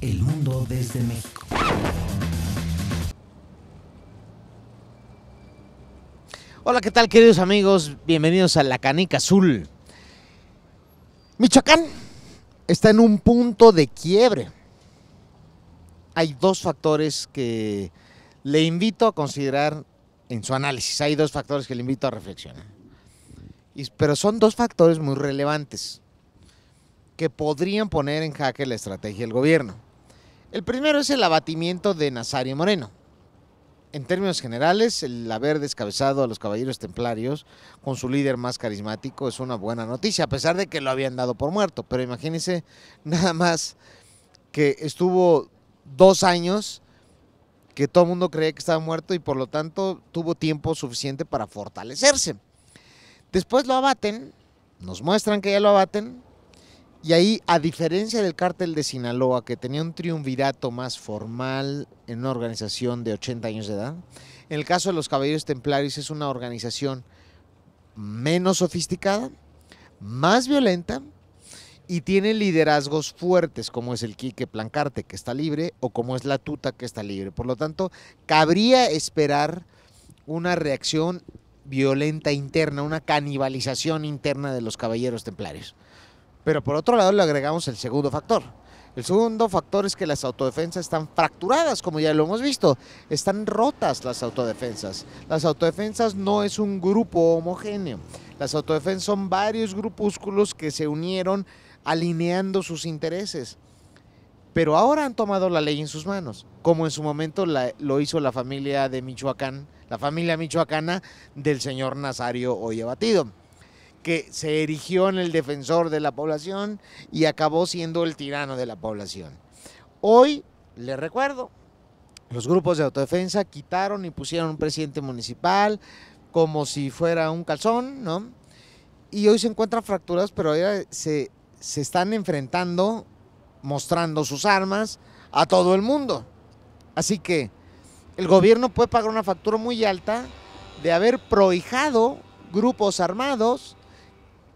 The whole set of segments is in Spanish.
El mundo desde México. Hola, ¿qué tal queridos amigos? Bienvenidos a La Canica Azul. Michoacán está en un punto de quiebre. Hay dos factores que le invito a considerar en su análisis. Hay dos factores que le invito a reflexionar. pero son dos factores muy relevantes que podrían poner en jaque la estrategia del gobierno. El primero es el abatimiento de Nazario Moreno. En términos generales, el haber descabezado a los caballeros templarios con su líder más carismático es una buena noticia, a pesar de que lo habían dado por muerto. Pero imagínense nada más que estuvo dos años que todo el mundo creía que estaba muerto y por lo tanto tuvo tiempo suficiente para fortalecerse. Después lo abaten, nos muestran que ya lo abaten, y ahí, a diferencia del cártel de Sinaloa, que tenía un triunvirato más formal en una organización de 80 años de edad, en el caso de los Caballeros Templarios es una organización menos sofisticada, más violenta y tiene liderazgos fuertes, como es el Quique Plancarte, que está libre, o como es la Tuta, que está libre. Por lo tanto, cabría esperar una reacción violenta interna, una canibalización interna de los Caballeros Templarios. Pero por otro lado le agregamos el segundo factor. El segundo factor es que las autodefensas están fracturadas, como ya lo hemos visto. Están rotas las autodefensas. Las autodefensas no es un grupo homogéneo. Las autodefensas son varios grupúsculos que se unieron alineando sus intereses. Pero ahora han tomado la ley en sus manos, como en su momento lo hizo la familia de Michoacán, la familia michoacana del señor Nazario Oye Batido que se erigió en el defensor de la población y acabó siendo el tirano de la población. Hoy, les recuerdo, los grupos de autodefensa quitaron y pusieron un presidente municipal como si fuera un calzón, ¿no? Y hoy se encuentran fracturas, pero ahora se, se están enfrentando, mostrando sus armas a todo el mundo. Así que el gobierno puede pagar una factura muy alta de haber prohijado grupos armados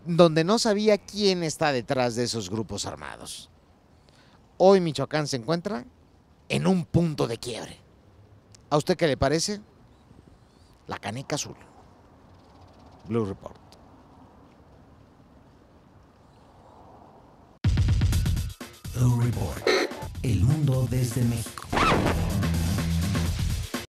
donde no sabía quién está detrás de esos grupos armados. Hoy Michoacán se encuentra en un punto de quiebre. ¿A usted qué le parece? La caneca azul. Blue Report. Blue Report. El mundo desde México.